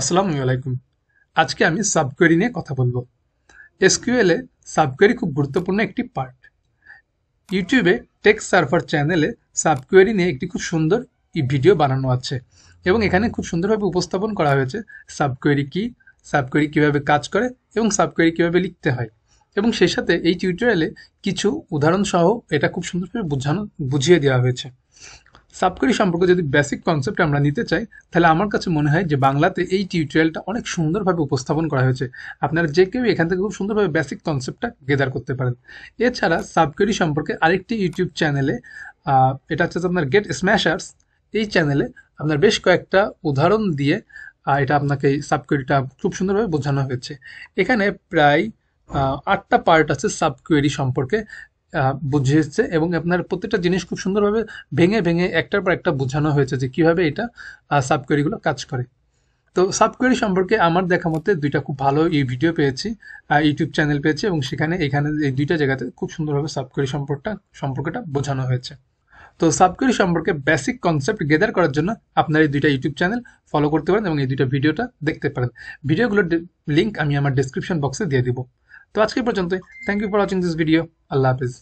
আসসালামু আলাইকুম আজকে আমি সাবকোয়েরি নিয়ে কথা বলবো এ সাবকোয়েরি খুব গুরুত্বপূর্ণ একটি পার্ট ইউটিউবে টেক সার্ভার চ্যানেলে সাবকোয়েরি নিয়ে একটি খুব সুন্দর ভিডিও বানানো আছে এবং এখানে খুব সুন্দরভাবে উপস্থাপন করা হয়েছে সাবকোয়েরি কী সাবকোয়েরি কীভাবে কাজ করে এবং সাবকোয়েরি কীভাবে লিখতে হয় এবং সেই সাথে এই টিউটোরিয়ালে কিছু উদাহরণসহ এটা খুব সুন্দরভাবে বুঝানো বুঝিয়ে দেওয়া হয়েছে সাবকারি সম্পর্কে যদি বেসিক কনসেপ্ট আমরা নিতে চাই তাহলে আমার কাছে মনে হয় যে বাংলাতে এই টিউটোরিয়ালটা অনেক সুন্দরভাবে উপস্থাপন করা হয়েছে আপনারা যে কেউ এখান থেকে খুব সুন্দরভাবে বেসিক কনসেপ্টটা গেদার করতে পারেন এছাড়া সাবকারি সম্পর্কে আরেকটি ইউটিউব চ্যানেলে এটা হচ্ছে আপনার গেট স্ম্যাশার্স এই চ্যানেলে আপনার বেশ কয়েকটা উদাহরণ দিয়ে এটা আপনাকে সাবকোয়েরিটা খুব সুন্দরভাবে বোঝানো হয়েছে এখানে প্রায় আটটা পার্ট আছে সাবকোয়েরি সম্পর্কে বুঝিয়েছে এবং আপনার প্রত্যেকটা জিনিস খুব সুন্দরভাবে ভেঙে ভেঙে একটার পর একটা বোঝানো হয়েছে যে কিভাবে এটা সাবকোয়েরিগুলো কাজ করে তো সাবকোয়েরি সম্পর্কে আমার দেখা মতে দুইটা খুব ভালো এই ভিডিও পেয়েছি ইউটিউব চ্যানেল পেয়েছি এবং সেখানে এখানে এই দুইটা জায়গাতে খুব সুন্দরভাবে সাবকোয়েরি সম্পর্কটা সম্পর্কটা বোঝানো হয়েছে তো সাবকোয়েরি সম্পর্কে বেসিক কনসেপ্ট গেদার করার জন্য আপনার এই দুইটা ইউটিউব চ্যানেল ফলো করতে পারেন এবং এই দুইটা ভিডিওটা দেখতে পারেন ভিডিওগুলোর লিঙ্ক আমি আমার ডিসক্রিপশন বক্সে দিয়ে দিব তো আজকে পর্যন্ত thank you for watching this video আল্লাহ হাফিজ